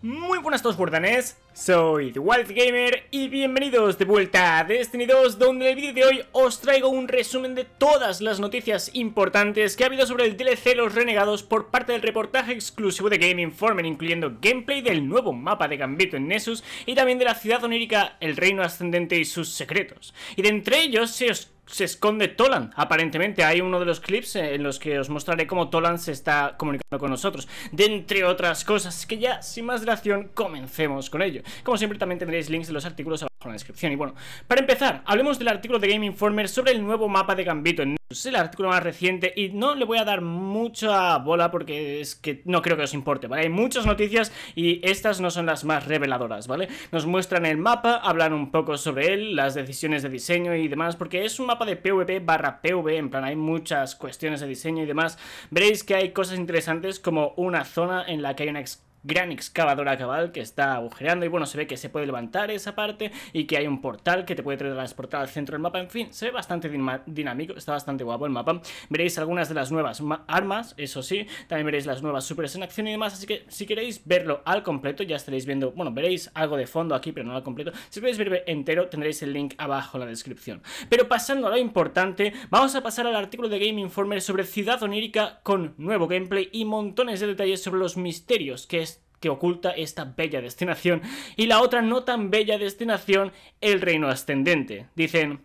Muy buenas a todos guardanes, soy The Wild Gamer y bienvenidos de vuelta a Destiny 2 donde en el vídeo de hoy os traigo un resumen de todas las noticias importantes que ha habido sobre el DLC Los Renegados por parte del reportaje exclusivo de Game Informer incluyendo gameplay del nuevo mapa de Gambito en Nessus y también de la ciudad onírica, el reino ascendente y sus secretos. Y de entre ellos, se os se esconde Tolan. Aparentemente hay uno de los clips eh, en los que os mostraré cómo Tolan se está comunicando con nosotros. De entre otras cosas, que ya sin más dilación comencemos con ello. Como siempre también tendréis links de los artículos abajo con la descripción. Y bueno, para empezar, hablemos del artículo de Game Informer sobre el nuevo mapa de Gambito es el artículo más reciente y no le voy a dar mucha bola porque es que no creo que os importe, ¿vale? Hay muchas noticias y estas no son las más reveladoras, ¿vale? Nos muestran el mapa, hablan un poco sobre él, las decisiones de diseño y demás, porque es un mapa de PvP barra PV, en plan hay muchas cuestiones de diseño y demás. Veréis que hay cosas interesantes como una zona en la que hay una gran excavadora cabal que está agujereando y bueno, se ve que se puede levantar esa parte y que hay un portal que te puede transportar al centro del mapa, en fin, se ve bastante dinámico, está bastante guapo el mapa. Veréis algunas de las nuevas armas, eso sí, también veréis las nuevas supers en acción y demás, así que si queréis verlo al completo, ya estaréis viendo, bueno, veréis algo de fondo aquí, pero no al completo. Si queréis verlo entero, tendréis el link abajo en la descripción. Pero pasando a lo importante, vamos a pasar al artículo de Game Informer sobre Ciudad Onírica con nuevo gameplay y montones de detalles sobre los misterios que es que oculta esta bella destinación y la otra no tan bella destinación, el reino ascendente. Dicen,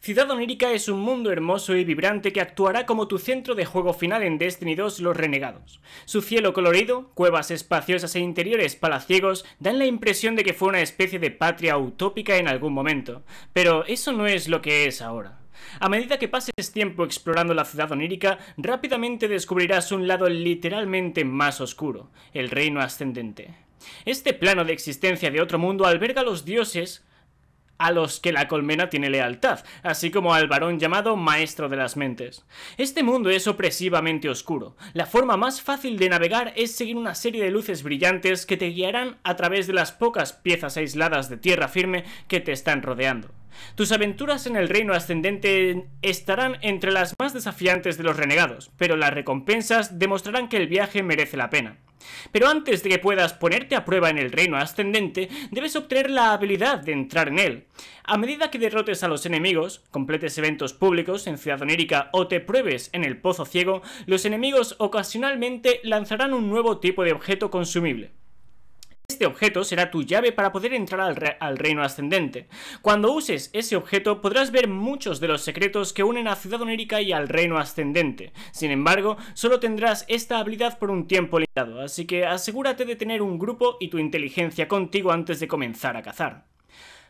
Ciudad Onírica es un mundo hermoso y vibrante que actuará como tu centro de juego final en Destiny 2 Los Renegados. Su cielo colorido, cuevas espaciosas e interiores palaciegos dan la impresión de que fue una especie de patria utópica en algún momento, pero eso no es lo que es ahora. A medida que pases tiempo explorando la ciudad onírica, rápidamente descubrirás un lado literalmente más oscuro, el reino ascendente. Este plano de existencia de otro mundo alberga a los dioses, a los que la colmena tiene lealtad, así como al varón llamado Maestro de las Mentes. Este mundo es opresivamente oscuro. La forma más fácil de navegar es seguir una serie de luces brillantes que te guiarán a través de las pocas piezas aisladas de tierra firme que te están rodeando. Tus aventuras en el reino ascendente estarán entre las más desafiantes de los renegados, pero las recompensas demostrarán que el viaje merece la pena. Pero antes de que puedas ponerte a prueba en el reino ascendente, debes obtener la habilidad de entrar en él. A medida que derrotes a los enemigos, completes eventos públicos en Ciudad Onírica o te pruebes en el Pozo Ciego, los enemigos ocasionalmente lanzarán un nuevo tipo de objeto consumible. Este objeto será tu llave para poder entrar al, reino ascendente. Cuando uses ese objeto podrás ver muchos de los secretos que unen a Ciudad Onérica y al reino ascendente. Sin embargo, solo tendrás esta habilidad por un tiempo limitado, así que asegúrate de tener un grupo y tu inteligencia contigo antes de comenzar a cazar.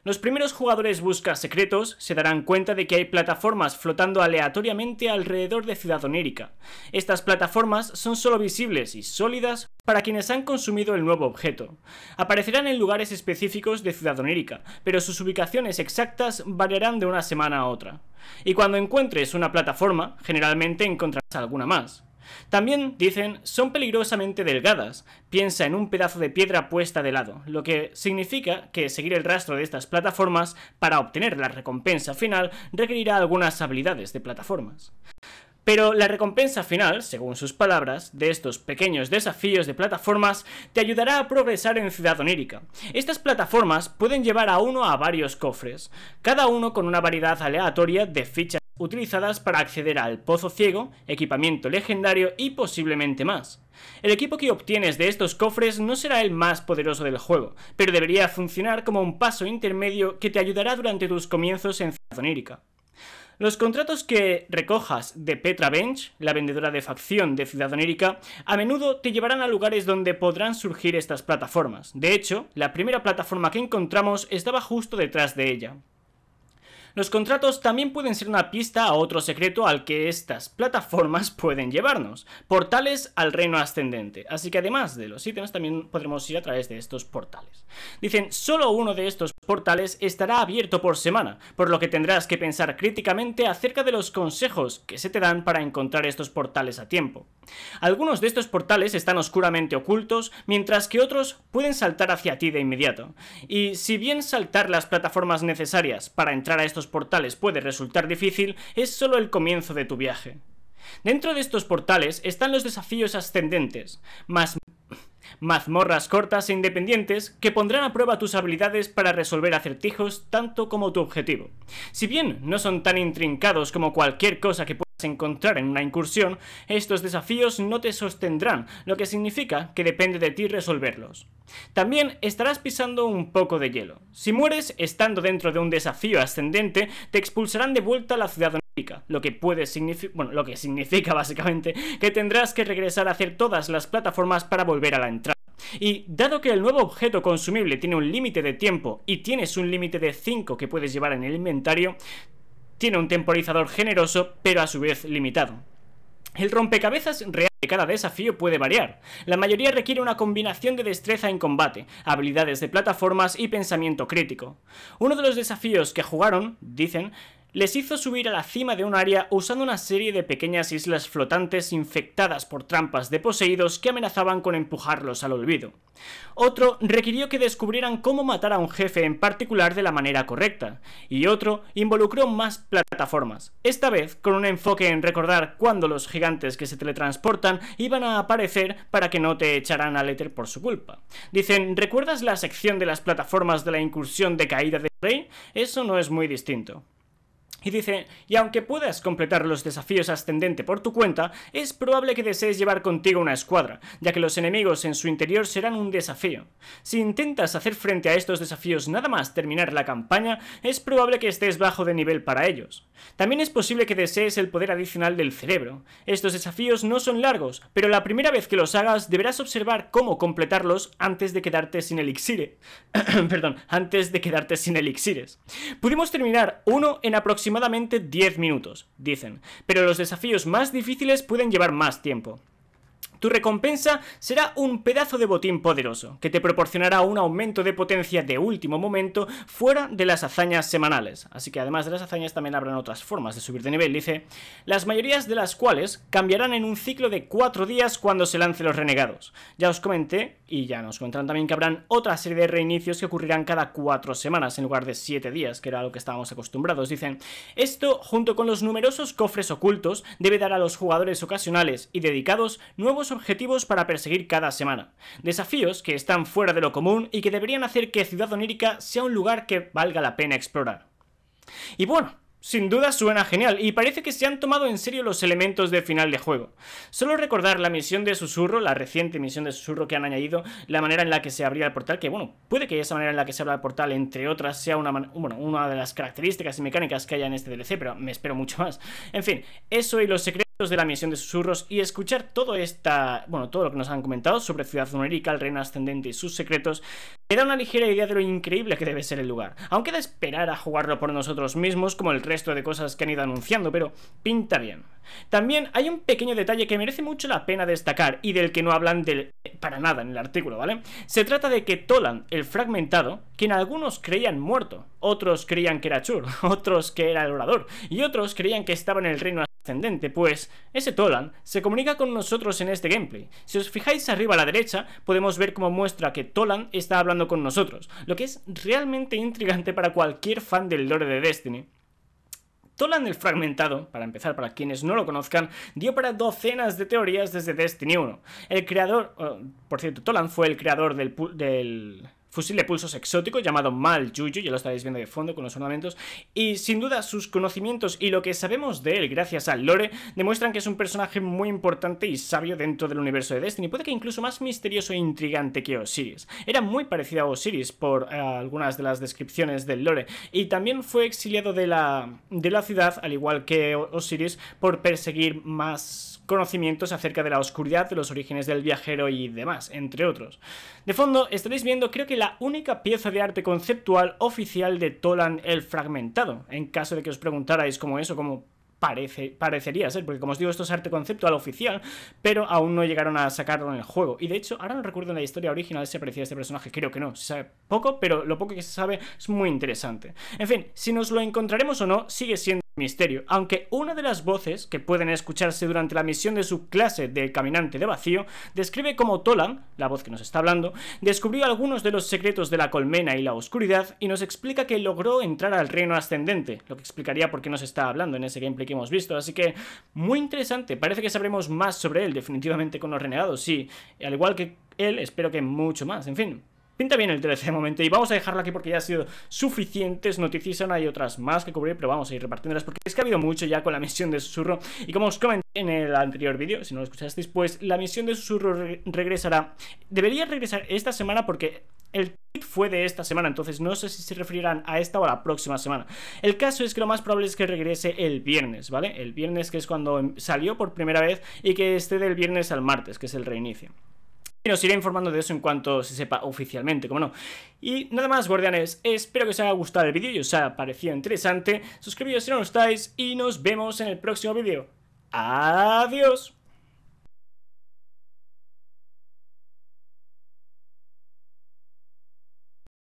Los primeros jugadores busca secretos se darán cuenta de que hay plataformas flotando aleatoriamente alrededor de Ciudad Onírica. Estas plataformas son solo visibles y sólidas para quienes han consumido el nuevo objeto. Aparecerán en lugares específicos de Ciudad Onírica, pero sus ubicaciones exactas variarán de una semana a otra. Y cuando encuentres una plataforma, generalmente encontrarás alguna más. También, dicen, son peligrosamente delgadas. Piensa en un pedazo de piedra puesta de lado, lo que significa que seguir el rastro de estas plataformas para obtener la recompensa final requerirá algunas habilidades de plataformas. Pero la recompensa final, según sus palabras, de estos pequeños desafíos de plataformas te ayudará a progresar en Ciudad Onírica. Estas plataformas pueden llevar a uno a varios cofres, cada uno con una variedad aleatoria de fichas utilizadas para acceder al Pozo Ciego, equipamiento legendario y posiblemente más. El equipo que obtienes de estos cofres no será el más poderoso del juego, pero debería funcionar como un paso intermedio que te ayudará durante tus comienzos en Ciudad Los contratos que recojas de Petra Bench, la vendedora de facción de Ciudad a menudo te llevarán a lugares donde podrán surgir estas plataformas. De hecho, la primera plataforma que encontramos estaba justo detrás de ella. Los contratos también pueden ser una pista a otro secreto al que estas plataformas pueden llevarnos, portales al reino ascendente. Así que además de los ítems también podremos ir a través de estos portales. Dicen, solo uno de estos portales estará abierto por semana, por lo que tendrás que pensar críticamente acerca de los consejos que se te dan para encontrar estos portales a tiempo. Algunos de estos portales están oscuramente ocultos, mientras que otros pueden saltar hacia ti de inmediato. Y si bien saltar las plataformas necesarias para entrar a estos portales puede resultar difícil es solo el comienzo de tu viaje. Dentro de estos portales están los desafíos ascendentes, más mazmorras cortas e independientes que pondrán a prueba tus habilidades para resolver acertijos tanto como tu objetivo. Si bien no son tan intrincados como cualquier cosa que encontrar en una incursión, estos desafíos no te sostendrán, lo que significa que depende de ti resolverlos. También estarás pisando un poco de hielo. Si mueres estando dentro de un desafío ascendente, te expulsarán de vuelta a la ciudad única lo que puede bueno, lo que significa básicamente que tendrás que regresar a hacer todas las plataformas para volver a la entrada. Y dado que el nuevo objeto consumible tiene un límite de tiempo y tienes un límite de 5 que puedes llevar en el inventario, tiene un temporizador generoso, pero a su vez limitado. El rompecabezas real de cada desafío puede variar. La mayoría requiere una combinación de destreza en combate, habilidades de plataformas y pensamiento crítico. Uno de los desafíos que jugaron, dicen, les hizo subir a la cima de un área usando una serie de pequeñas islas flotantes infectadas por trampas de poseídos que amenazaban con empujarlos al olvido. Otro requirió que descubrieran cómo matar a un jefe en particular de la manera correcta, y otro involucró más plataformas, esta vez con un enfoque en recordar cuándo los gigantes que se teletransportan iban a aparecer para que no te echaran al éter por su culpa. Dicen, ¿recuerdas la sección de las plataformas de la incursión de caída del Rey? Eso no es muy distinto. Y dice, y aunque puedas completar los desafíos ascendente por tu cuenta, es probable que desees llevar contigo una escuadra, ya que los enemigos en su interior serán un desafío. Si intentas hacer frente a estos desafíos nada más terminar la campaña, es probable que estés bajo de nivel para ellos. También es posible que desees el poder adicional del cerebro. Estos desafíos no son largos, pero la primera vez que los hagas deberás observar cómo completarlos antes de quedarte sin elixir. Perdón, antes de quedarte sin elixires. Pudimos terminar uno en aproximadamente aproximadamente 10 minutos, dicen, pero los desafíos más difíciles pueden llevar más tiempo. Tu recompensa será un pedazo de botín poderoso, que te proporcionará un aumento de potencia de último momento fuera de las hazañas semanales. Así que además de las hazañas también habrán otras formas de subir de nivel, dice, las mayorías de las cuales cambiarán en un ciclo de cuatro días cuando se lance los renegados. Ya os comenté, y ya nos cuentan también que habrán otra serie de reinicios que ocurrirán cada cuatro semanas en lugar de siete días, que era lo que estábamos acostumbrados. Dicen, esto junto con los numerosos cofres ocultos debe dar a los jugadores ocasionales y dedicados nuevos objetivos para perseguir cada semana. Desafíos que están fuera de lo común y que deberían hacer que Ciudad Onírica sea un lugar que valga la pena explorar. Y bueno, sin duda suena genial y parece que se han tomado en serio los elementos de final de juego. Solo recordar la misión de susurro, la reciente misión de susurro que han añadido, la manera en la que se abría el portal, que bueno, puede que esa manera en la que se abra el portal, entre otras, sea una, una de las características y mecánicas que haya en este DLC, pero me espero mucho más. En fin, eso y los secretos de la misión de susurros y escuchar todo esta, bueno, todo lo que nos han comentado sobre Ciudad Unérica, el reino ascendente y sus secretos, te da una ligera idea de lo increíble que debe ser el lugar. Aunque de esperar a jugarlo por nosotros mismos, como el resto de cosas que han ido anunciando, pero pinta bien. También hay un pequeño detalle que merece mucho la pena destacar y del que no hablan del, para nada en el artículo, ¿vale? Se trata de que Toland, el fragmentado, quien algunos creían muerto, otros creían que era Chur, otros que era el orador y otros creían que estaba en el reino ascendente, pues ese Toland se comunica con nosotros en este gameplay. Si os fijáis arriba a la derecha, podemos ver cómo muestra que Toland está hablando con nosotros, lo que es realmente intrigante para cualquier fan del lore de Destiny. Tolan el Fragmentado, para empezar, para quienes no lo conozcan, dio para docenas de teorías desde Destiny 1. El creador, oh, por cierto, Toland fue el creador del, del fusil de pulsos exótico llamado Mal ya lo estaréis viendo de fondo con los ornamentos, y sin duda sus conocimientos y lo que sabemos de él gracias al lore demuestran que es un personaje muy importante y sabio dentro del universo de Destiny, puede que incluso más misterioso e intrigante que Osiris. Era muy parecido a Osiris por eh, algunas de las descripciones del lore, y también fue exiliado de la, de la ciudad, al igual que Osiris, por perseguir más conocimientos acerca de la oscuridad, de los orígenes del viajero y demás, entre otros. De fondo, estaréis viendo, creo que la única pieza de arte conceptual oficial de Tolan el Fragmentado, en caso de que os preguntarais cómo eso, como parece, parecería ser, porque como os digo, esto es arte conceptual oficial, pero aún no llegaron a sacarlo en el juego. Y de hecho, ahora no recuerdo en la historia original si aparecía este personaje, creo que no, se sabe poco, pero lo poco que se sabe es muy interesante. En fin, si nos lo encontraremos o no, sigue siendo misterio, aunque una de las voces que pueden escucharse durante la misión de su clase del caminante de vacío describe cómo Tolan, la voz que nos está hablando, descubrió algunos de los secretos de la colmena y la oscuridad y nos explica que logró entrar al reino ascendente, lo que explicaría por qué nos está hablando en ese gameplay que hemos visto, así que muy interesante, parece que sabremos más sobre él definitivamente con los renegados y al igual que él espero que mucho más, en fin. Pinta bien el 13 de momento y vamos a dejarlo aquí porque ya ha sido suficientes noticias, hay otras más que cubrir, pero vamos a ir repartiéndolas porque es que ha habido mucho ya con la misión de susurro y como os comenté en el anterior vídeo, si no lo escuchasteis, pues la misión de susurro regresará, debería regresar esta semana porque el tweet fue de esta semana, entonces no sé si se referirán a esta o a la próxima semana. El caso es que lo más probable es que regrese el viernes, ¿vale? El viernes que es cuando em-, salió por primera vez y que esté del viernes al martes, que es el reinicio y os iré informando de eso en cuanto se sepa oficialmente, como no. Y nada más, guardianes, espero que os haya gustado el vídeo y os haya parecido interesante. Suscribíos si no lo estáis y nos vemos en el próximo vídeo. Adiós.